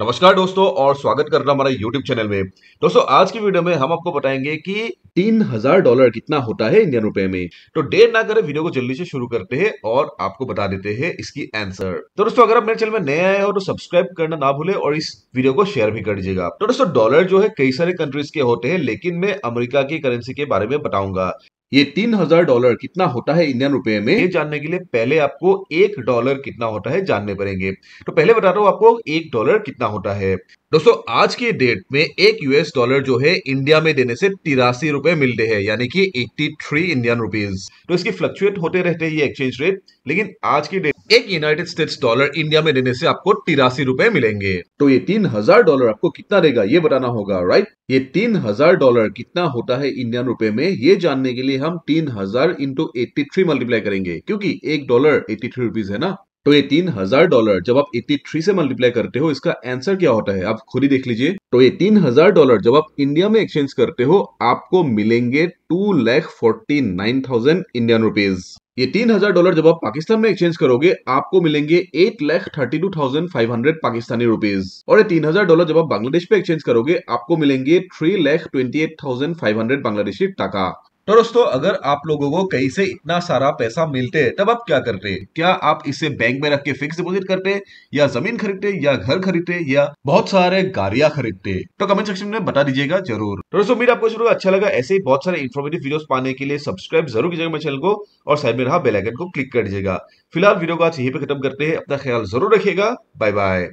नमस्कार दोस्तों और स्वागत कर रहा हमारा YouTube चैनल में दोस्तों आज की वीडियो में हम आपको बताएंगे कि तीन हजार डॉलर कितना होता है इंडियन रुपए में तो देर ना करें वीडियो को जल्दी से शुरू करते हैं और आपको बता देते हैं इसकी आंसर तो दोस्तों अगर आप मेरे चैनल में नए आए हो तो सब्सक्राइब करना ना भूले और इस वीडियो को शेयर भी कर दीजिएगा तो दोस्तों डॉलर जो है कई सारे कंट्रीज के होते हैं लेकिन मैं अमेरिका की करेंसी के बारे में बताऊंगा ये तीन हजार डॉलर कितना होता है इंडियन रुपए में ये जानने के लिए पहले आपको एक डॉलर कितना होता है जानने पड़ेंगे तो पहले बता रहा हूँ आपको एक डॉलर कितना होता है दोस्तों आज के डेट में एक यूएस डॉलर जो है इंडिया में देने से तिरासी रुपए मिलते हैं यानी कि 83 इंडियन रुपीज तो इसके फ्लक्चुएट होते रहते हैं ये एक्सचेंज रेट लेकिन आज के डेट एक यूनाइटेड स्टेट्स डॉलर इंडिया में देने से आपको तिरासी रुपए मिलेंगे तो ये तीन हजार डॉलर आपको कितना देगा ये बताना होगा राइट ये तीन हजार डॉलर कितना होता है इंडियन रुपए में ये जानने के लिए हम तीन हजार इंटू एट्टी थ्री मल्टीप्लाई करेंगे क्योंकि एक डॉलर एट्टी थ्री रुपीज है ना तो ये तीन हजार डॉलर जब आप एट्टी थ्री से मल्टीप्लाई करते हो इसका आंसर क्या होता है आप खुद ही देख लीजिए तो ये तीन हजार डॉलर जब आप इंडिया में एक्सचेंज करते हो आपको मिलेंगे two lakh forty nine thousand Indian rupees ये तीन हजार डॉलर जब आप पाकिस्तान में एक्सचेंज करोगे आपको मिलेंगे eight lakh thirty two thousand five hundred Pakistani rupees और ये तीन हजार डॉलर जब आप बांग्लादेश पे एक्सचेंज करोगे आपको मिलेंगे three lakh twenty eight thousand five hundred Bangladeshi taka तो दोस्तों अगर आप लोगों को कहीं से इतना सारा पैसा मिलते तब आप क्या करते हैं क्या आप इसे बैंक में रख के फिक्स डिपोजिट करते या जमीन खरीदते या घर खरीदते या बहुत सारे गाड़ियां खरीदते तो कमेंट सेक्शन में बता दीजिएगा जरूर तो दोस्तों मेरा आपको शुरू अच्छा लगा ऐसे ही बहुत सारे इन्फॉर्मेटिव वीडियो पाने के लिए सब्सक्राइब जरूर कीजिएगा मेरे चैनल को और साइड में रहा बेलाइकन को क्लिक कर दीजिएगा फिलहाल वीडियो को आज यही पे खत्म करते हैं अपना ख्याल जरूर रखिएगा बाय बाय